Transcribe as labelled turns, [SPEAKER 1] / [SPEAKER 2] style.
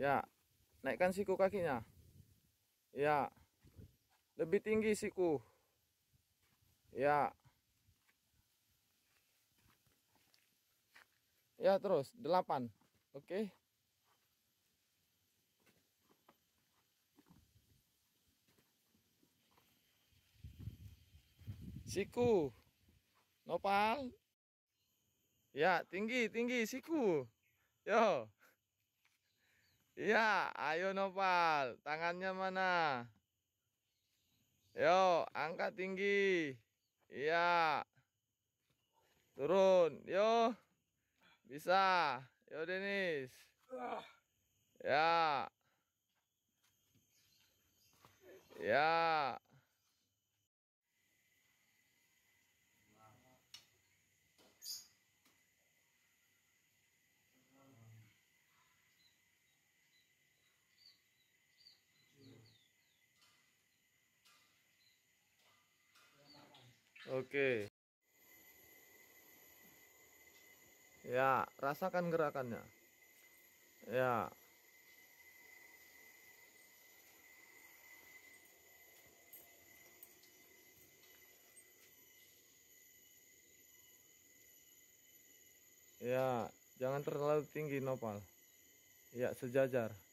[SPEAKER 1] Ya, naikkan siku kakinya. Ya. Lebih tinggi siku. Ya. Ya, terus delapan. Oke. Siku. Nopal. Ya, tinggi, tinggi siku. Yo. Iya, ayo Nopal, tangannya mana? Yo, angkat tinggi. Iya. Turun, yo. Bisa. Yo Denis.
[SPEAKER 2] Ya. Ya.
[SPEAKER 3] Oke.
[SPEAKER 4] Ya, rasakan gerakannya.
[SPEAKER 5] Ya.
[SPEAKER 6] Ya, jangan terlalu tinggi nopal.
[SPEAKER 3] Ya, sejajar.